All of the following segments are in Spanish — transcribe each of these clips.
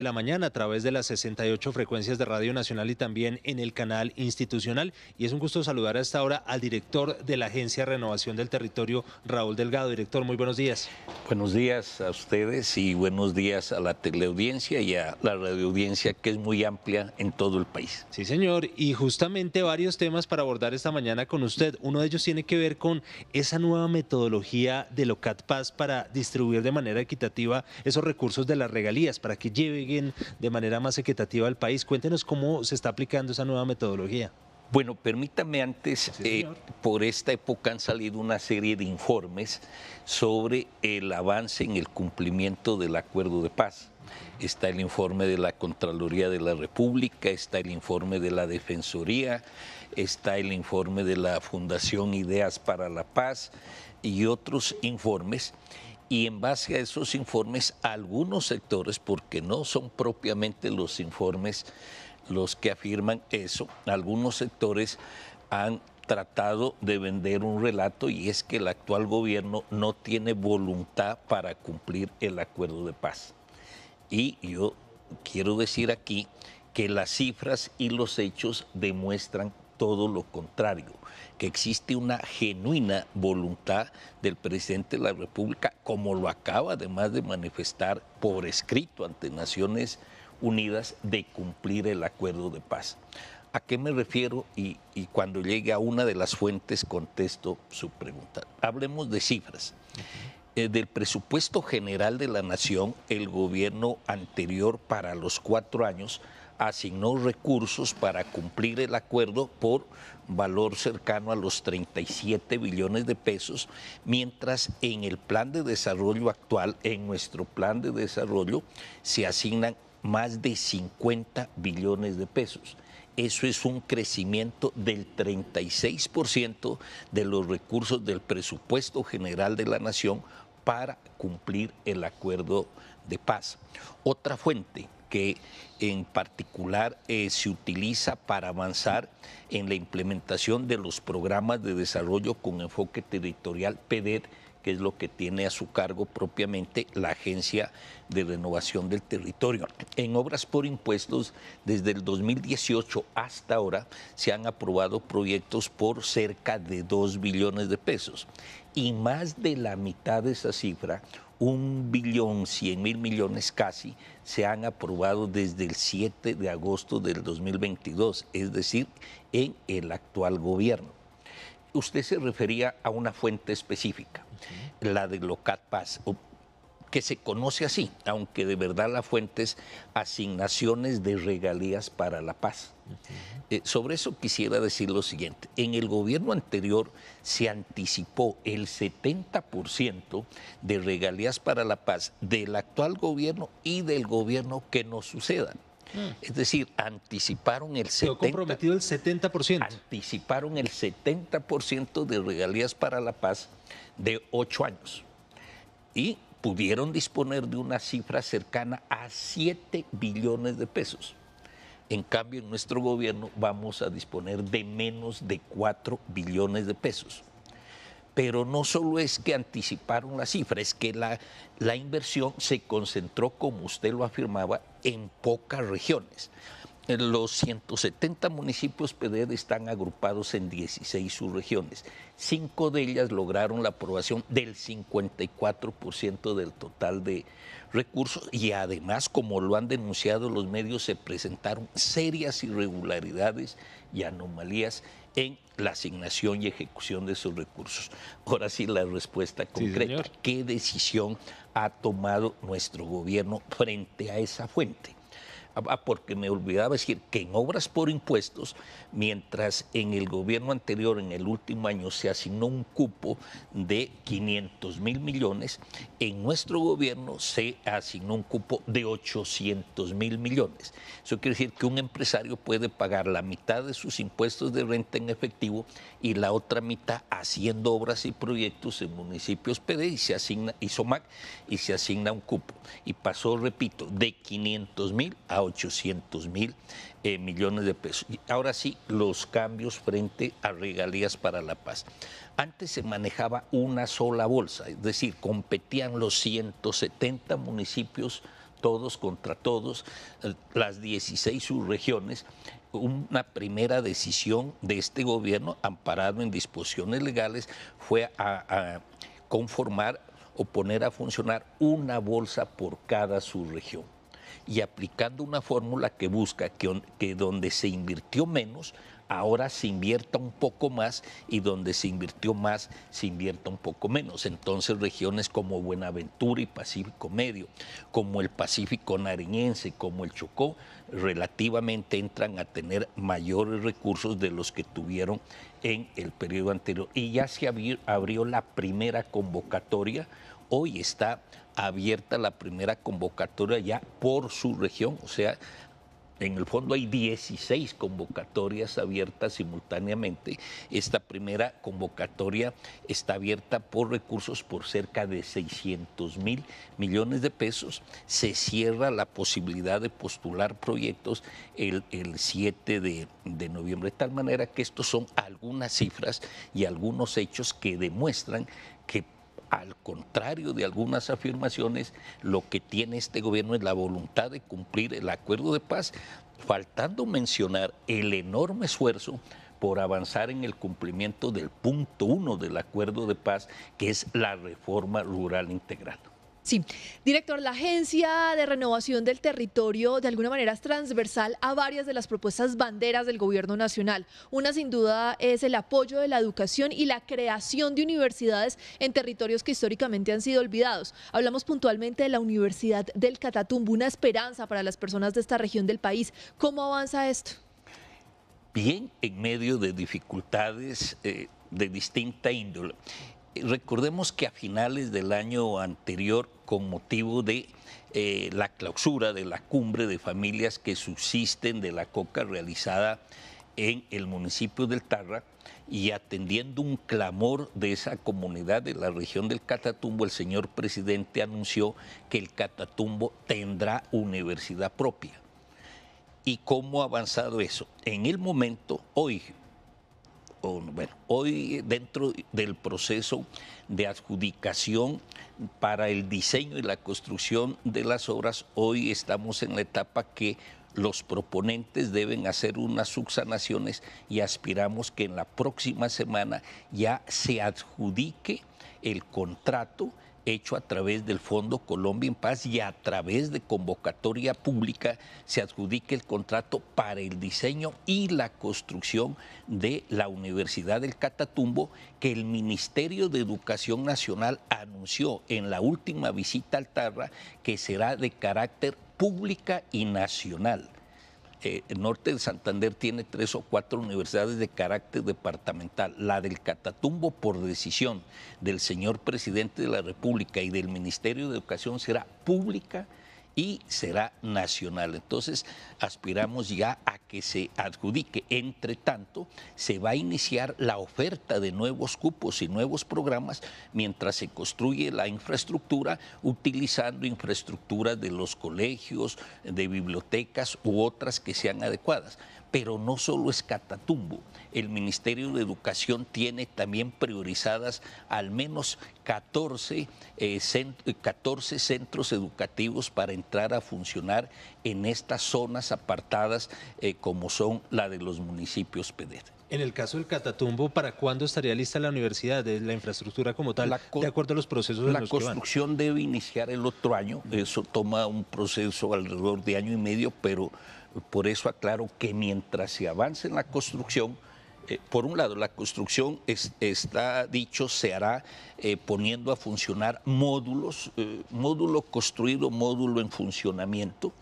la mañana a través de las 68 frecuencias de Radio Nacional y también en el canal institucional. Y es un gusto saludar hasta esta hora al director de la Agencia Renovación del Territorio, Raúl Delgado. Director, muy buenos días. Buenos días a ustedes y buenos días a la teleaudiencia y a la radioaudiencia que es muy amplia en todo el país. Sí, señor. Y justamente varios temas para abordar esta mañana con usted. Uno de ellos tiene que ver con esa nueva metodología de Locat Paz para distribuir de manera equitativa esos recursos de las regalías para que lleve de manera más equitativa al país. Cuéntenos cómo se está aplicando esa nueva metodología. Bueno, permítame antes, eh, por esta época han salido una serie de informes sobre el avance en el cumplimiento del acuerdo de paz. Está el informe de la Contraloría de la República, está el informe de la Defensoría, está el informe de la Fundación Ideas para la Paz y otros informes y en base a esos informes, algunos sectores, porque no son propiamente los informes los que afirman eso, algunos sectores han tratado de vender un relato y es que el actual gobierno no tiene voluntad para cumplir el acuerdo de paz. Y yo quiero decir aquí que las cifras y los hechos demuestran todo lo contrario que existe una genuina voluntad del presidente de la República, como lo acaba además de manifestar por escrito ante Naciones Unidas, de cumplir el acuerdo de paz. ¿A qué me refiero? Y, cuando llegue a una de las fuentes contesto su pregunta. Hablemos de cifras. Eh, del presupuesto general de la nación, el gobierno anterior para los cuatro años asignó recursos para cumplir el acuerdo por valor cercano a los 37 billones de pesos, mientras en el plan de desarrollo actual, en nuestro plan de desarrollo, se asignan más de 50 billones de pesos. Eso es un crecimiento del 36% de los recursos del presupuesto general de la nación para cumplir el acuerdo de paz. Otra fuente, que en particular eh, se utiliza para avanzar en la implementación de los programas de desarrollo con enfoque territorial PEDER, que es lo que tiene a su cargo propiamente la Agencia de Renovación del Territorio. En obras por impuestos, desde el 2018 hasta ahora, se han aprobado proyectos por cerca de 2 billones de pesos y más de la mitad de esa cifra un billón, 100 mil millones casi, se han aprobado desde el 7 de agosto del 2022, es decir, en el actual gobierno. Usted se refería a una fuente específica, la de Locat Paz que se conoce así, aunque de verdad la fuente es asignaciones de regalías para la paz. Eh, sobre eso quisiera decir lo siguiente, en el gobierno anterior se anticipó el 70% de regalías para la paz del actual gobierno y del gobierno que nos sucedan. Mm. Es decir, anticiparon el 70%. comprometido el 70%. Anticiparon el 70% de regalías para la paz de ocho años. Y pudieron disponer de una cifra cercana a 7 billones de pesos. En cambio, en nuestro gobierno vamos a disponer de menos de 4 billones de pesos. Pero no solo es que anticiparon la cifra, es que la, la inversión se concentró, como usted lo afirmaba, en pocas regiones los 170 municipios PDED están agrupados en 16 subregiones. Cinco de ellas lograron la aprobación del 54% del total de recursos y además, como lo han denunciado los medios, se presentaron serias irregularidades y anomalías en la asignación y ejecución de esos recursos. Ahora sí, la respuesta concreta. ¿Qué decisión ha tomado nuestro gobierno frente a esa fuente? Ah, ah, porque me olvidaba decir que en obras por impuestos, mientras en el gobierno anterior, en el último año, se asignó un cupo de 500 mil millones, en nuestro gobierno se asignó un cupo de 800 mil millones. Eso quiere decir que un empresario puede pagar la mitad de sus impuestos de renta en efectivo y la otra mitad haciendo obras y proyectos en municipios PD y se asigna, y SOMAC, y se asigna un cupo. Y pasó, repito, de 500 mil a 800 mil eh, millones de pesos. Ahora sí, los cambios frente a regalías para la paz. Antes se manejaba una sola bolsa, es decir, competían los 170 municipios todos contra todos, eh, las 16 subregiones, una primera decisión de este gobierno, amparado en disposiciones legales, fue a conformar o poner a funcionar una bolsa por cada subregión y aplicando una fórmula que busca que, donde se invirtió menos, ahora se invierta un poco más y donde se invirtió más se invierta un poco menos. Entonces regiones como Buenaventura y Pacífico Medio, como el Pacífico Nariñense, como el Chocó, relativamente entran a tener mayores recursos de los que tuvieron en el periodo anterior. Y ya se abrió la primera convocatoria, hoy está abierta la primera convocatoria ya por su región, o sea, en el fondo hay 16 convocatorias abiertas simultáneamente. Esta primera convocatoria está abierta por recursos por cerca de 600 mil millones de pesos. Se cierra la posibilidad de postular proyectos el, 7 de, de noviembre, de tal manera que estos son algunas cifras y algunos hechos que demuestran que al contrario de algunas afirmaciones, lo que tiene este gobierno es la voluntad de cumplir el acuerdo de paz, faltando mencionar el enorme esfuerzo por avanzar en el cumplimiento del punto uno del acuerdo de paz, que es la reforma rural integrada. Sí, director, la Agencia de Renovación del Territorio de alguna manera es transversal a varias de las propuestas banderas del Gobierno Nacional. Una sin duda es el apoyo de la educación y la creación de universidades en territorios que históricamente han sido olvidados. Hablamos puntualmente de la Universidad del Catatumbo, una esperanza para las personas de esta región del país. ¿Cómo avanza esto? Bien, en medio de dificultades eh, de distinta índole. Recordemos que a finales del año anterior, con motivo de eh, la clausura de la cumbre de familias que subsisten de la coca realizada en el municipio del Tarra y atendiendo un clamor de esa comunidad de la región del Catatumbo, el señor presidente anunció que el Catatumbo tendrá universidad propia. ¿Y cómo ha avanzado eso? En el momento, hoy, bueno, hoy dentro del proceso de adjudicación para el diseño y la construcción de las obras, hoy estamos en la etapa que los proponentes deben hacer unas subsanaciones y aspiramos que en la próxima semana ya se adjudique el contrato hecho a través del Fondo Colombia en Paz y a través de convocatoria pública se adjudique el contrato para el diseño y la construcción de la Universidad del Catatumbo que el Ministerio de Educación Nacional anunció en la última visita al Tarra que será de carácter pública y nacional. Eh, el norte de Santander tiene tres o cuatro universidades de carácter departamental. La del Catatumbo, por decisión del señor presidente de la República y del Ministerio de Educación, será pública y será nacional. Entonces, aspiramos ya a que se adjudique. Entre tanto, se va a iniciar la oferta de nuevos cupos y nuevos programas mientras se construye la infraestructura, utilizando infraestructuras de los colegios, de bibliotecas u otras que sean adecuadas. Pero no solo es Catatumbo, el Ministerio de Educación tiene también priorizadas al menos 14, eh, centros educativos para entrar a funcionar en estas zonas apartadas eh, como son la de los municipios PEDER. En el caso del Catatumbo, ¿para cuándo estaría lista la universidad, la infraestructura como tal, de acuerdo a los procesos? La La construcción debe iniciar el otro año, eso toma un proceso alrededor de año y medio, pero por eso aclaro que mientras se avance en la construcción, eh, por un lado, la construcción está dicho se hará eh, poniendo a funcionar módulos, eh, módulo construido, módulo en funcionamiento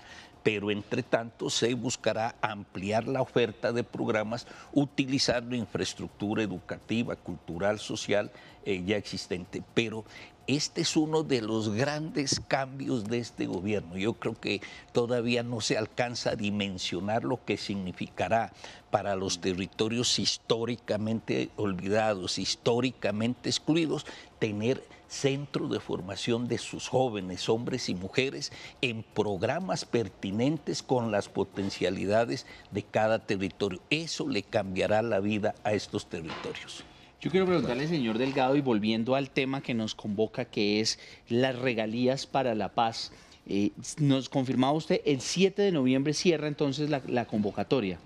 pero entre tanto se buscará ampliar la oferta de programas utilizando infraestructura educativa, cultural, social eh, ya existente. Pero este es uno de los grandes cambios de este gobierno. Yo creo que todavía no se alcanza a dimensionar lo que significará para los territorios históricamente olvidados, históricamente excluidos, tener centro de formación de sus jóvenes, hombres y mujeres, en programas pertinentes con las potencialidades de cada territorio. Eso le cambiará la vida a estos territorios. Yo quiero preguntarle, señor Delgado, y volviendo al tema que nos convoca, que es las regalías para la paz. Eh, nos confirmaba usted, el 7 de noviembre cierra entonces la, convocatoria.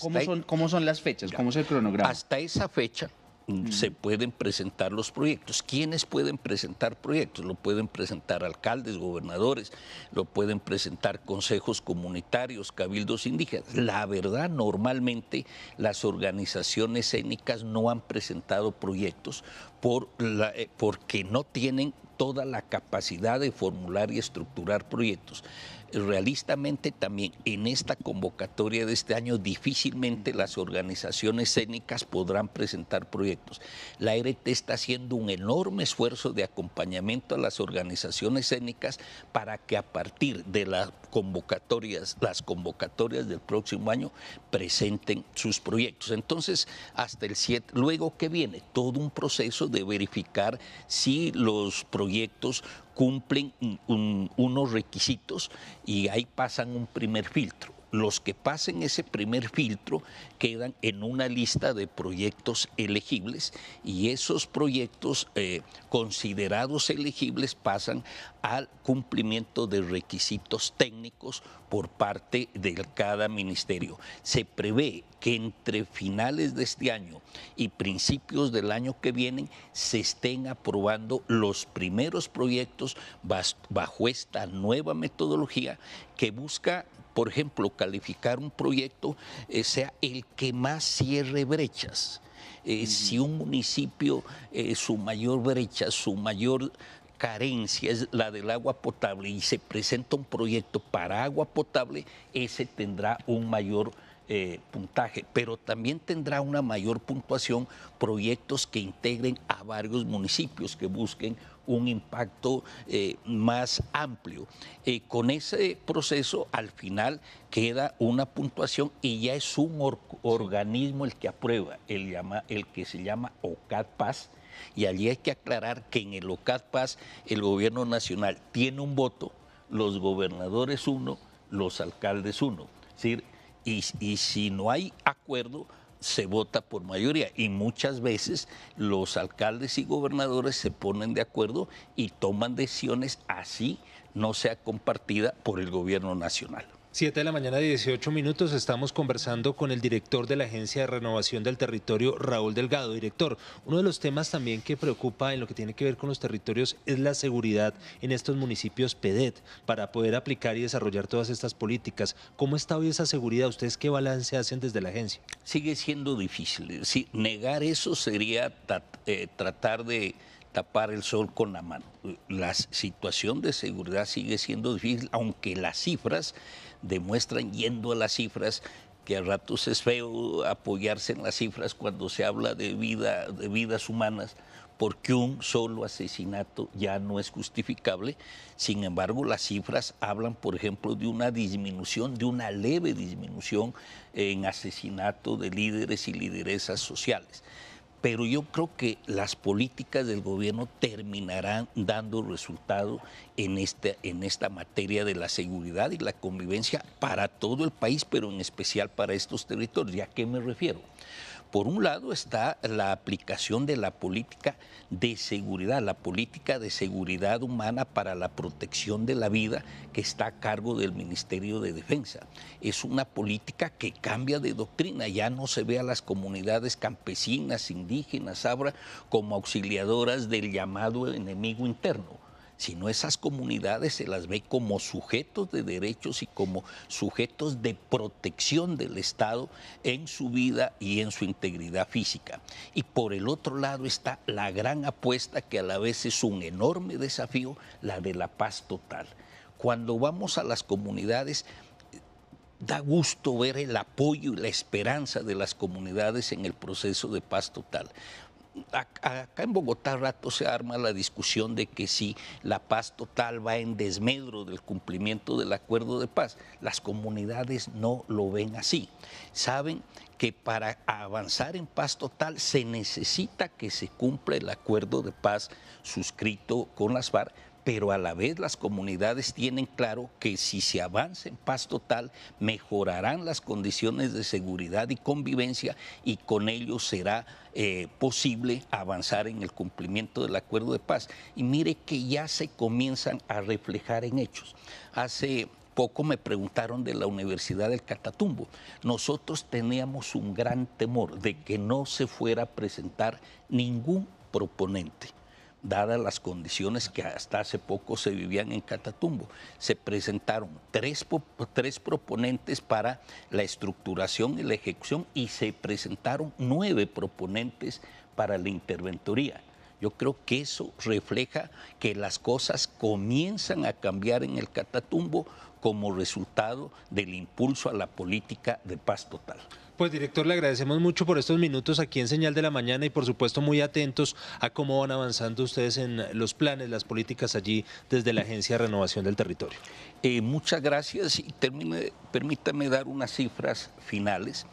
¿Cómo, son, las fechas? ¿Cómo es el cronograma? Hasta esa fecha, Mm. se pueden presentar los proyectos. ¿Quiénes pueden presentar proyectos? Lo pueden presentar alcaldes, gobernadores, lo pueden presentar consejos comunitarios, cabildos indígenas. La verdad, normalmente las organizaciones étnicas no han presentado proyectos por eh, porque no tienen toda la capacidad de formular y estructurar proyectos realistamente también en esta convocatoria de este año difícilmente las organizaciones cénicas podrán presentar proyectos. La RT está haciendo un enorme esfuerzo de acompañamiento a las organizaciones cénicas para que a partir de las convocatorias, las convocatorias del próximo año presenten sus proyectos. Entonces, hasta el 7, luego que viene todo un proceso de verificar si los proyectos cumplen unos requisitos y ahí pasan un primer filtro los que pasen ese primer filtro quedan en una lista de proyectos elegibles y esos proyectos eh, considerados elegibles pasan al cumplimiento de requisitos técnicos por parte de cada ministerio. Se prevé que entre finales de este año y principios del año que viene se estén aprobando los primeros proyectos bajo esta nueva metodología que busca por ejemplo, calificar un proyecto eh, sea el que más cierre brechas. Eh, si un municipio, eh, su mayor brecha, su mayor carencia es la del agua potable y se presenta un proyecto para agua potable, ese tendrá un mayor eh, puntaje, pero también tendrá una mayor puntuación proyectos que integren a varios municipios, que busquen un impacto eh, más amplio. Eh, con ese proceso, al final queda una puntuación y ya es un organismo el que aprueba, el, llama, el que se llama OCAD Paz. Y allí hay que aclarar que en el OCAD Paz el gobierno nacional tiene un voto, los gobernadores uno, los alcaldes uno. Es decir, y, si no hay acuerdo, se vota por mayoría y muchas veces los alcaldes y gobernadores se ponen de acuerdo y toman decisiones así no sea compartida por el gobierno nacional. 7 de la mañana, 18 minutos. Estamos conversando con el director de la Agencia de Renovación del Territorio, Raúl Delgado. Director, uno de los temas también que preocupa en lo que tiene que ver con los territorios es la seguridad en estos municipios PEDET para poder aplicar y desarrollar todas estas políticas. ¿Cómo está hoy esa seguridad? ¿Ustedes qué balance hacen desde la agencia? Sigue siendo difícil. negar eso sería eh, tratar de tapar el sol con la mano. La situación de seguridad sigue siendo difícil, aunque las cifras demuestran, yendo a las cifras, que a ratos es feo apoyarse en las cifras cuando se habla de, vida, de vidas humanas, porque un solo asesinato ya no es justificable. Sin embargo, las cifras hablan, por ejemplo, de una disminución, de una leve disminución en asesinato de líderes y lideresas sociales pero yo creo que las políticas del gobierno terminarán dando resultado en esta, en esta materia de la seguridad y la convivencia para todo el país, pero en especial para estos territorios. ¿Y a qué me refiero? Por un lado está la aplicación de la política de seguridad, la política de seguridad humana para la protección de la vida que está a cargo del Ministerio de Defensa. Es una política que cambia de doctrina, ya no se ve a las comunidades campesinas, indígenas, abra como auxiliadoras del llamado enemigo interno sino esas comunidades se las ve como sujetos de derechos y como sujetos de protección del Estado en su vida y en su integridad física. Y por el otro lado está la gran apuesta que a la vez es un enorme desafío, la de la paz total. Cuando vamos a las comunidades, da gusto ver el apoyo y la esperanza de las comunidades en el proceso de paz total acá en Bogotá rato se arma la discusión de que si la paz total va en desmedro del cumplimiento del acuerdo de paz. Las comunidades no lo ven así. Saben que para avanzar en paz total se necesita que se cumpla el acuerdo de paz suscrito con las FARC pero a la vez las comunidades tienen claro que si se avanza en paz total, mejorarán las condiciones de seguridad y convivencia y con ello será eh, posible avanzar en el cumplimiento del acuerdo de paz. Y mire que ya se comienzan a reflejar en hechos. Hace poco me preguntaron de la Universidad del Catatumbo. Nosotros teníamos un gran temor de que no se fuera a presentar ningún proponente dadas las condiciones que hasta hace poco se vivían en Catatumbo. Se presentaron tres, proponentes para la estructuración y la ejecución y se presentaron nueve proponentes para la interventoría. Yo creo que eso refleja que las cosas comienzan a cambiar en el Catatumbo como resultado del impulso a la política de paz total. Pues director, le agradecemos mucho por estos minutos aquí en Señal de la Mañana y por supuesto muy atentos a cómo van avanzando ustedes en los planes, las políticas allí desde la Agencia de Renovación del Territorio. Eh, muchas gracias y permítame dar unas cifras finales.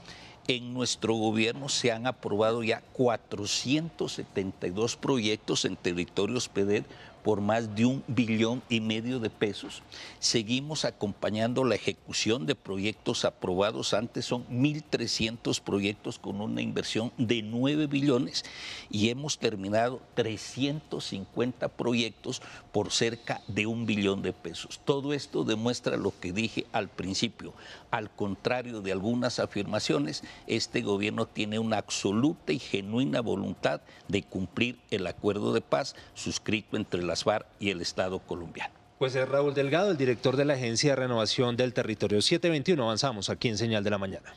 En nuestro gobierno se han aprobado ya 472 proyectos en territorios PEDER por más de un billón y medio de pesos. Seguimos acompañando la ejecución de proyectos aprobados. Antes son 1.300 proyectos con una inversión de 9 billones y hemos terminado 350 proyectos por cerca de un billón de pesos. Todo esto demuestra lo que dije al principio. Al contrario de algunas afirmaciones, este gobierno tiene una absoluta y genuina voluntad de cumplir el acuerdo de paz suscrito entre las y el Estado colombiano. Pues es Raúl Delgado, el director de la Agencia de Renovación del Territorio 721. Avanzamos aquí en Señal de la Mañana.